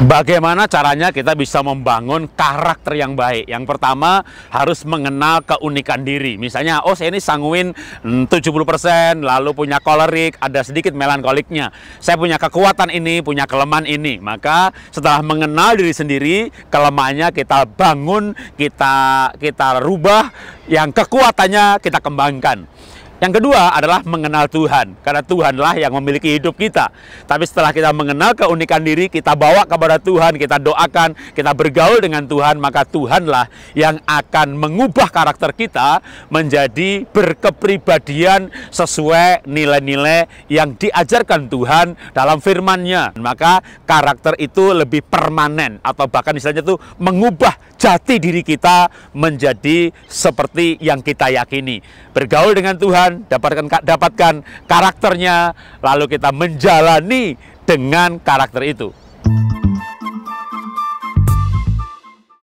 Bagaimana caranya kita bisa membangun karakter yang baik? Yang pertama harus mengenal keunikan diri. Misalnya, oh saya ini sanguin 70%, hmm, lalu punya kolerik, ada sedikit melankoliknya. Saya punya kekuatan ini, punya kelemahan ini. Maka setelah mengenal diri sendiri, kelemahannya kita bangun, kita kita rubah, yang kekuatannya kita kembangkan. Yang kedua adalah mengenal Tuhan, karena Tuhanlah yang memiliki hidup kita. Tapi setelah kita mengenal keunikan diri, kita bawa kepada Tuhan, kita doakan, kita bergaul dengan Tuhan, maka Tuhanlah yang akan mengubah karakter kita menjadi berkepribadian sesuai nilai-nilai yang diajarkan Tuhan dalam firman-Nya. Maka karakter itu lebih permanen atau bahkan misalnya itu mengubah jati diri kita menjadi seperti yang kita yakini. Bergaul dengan Tuhan, dapatkan dapatkan karakternya, lalu kita menjalani dengan karakter itu.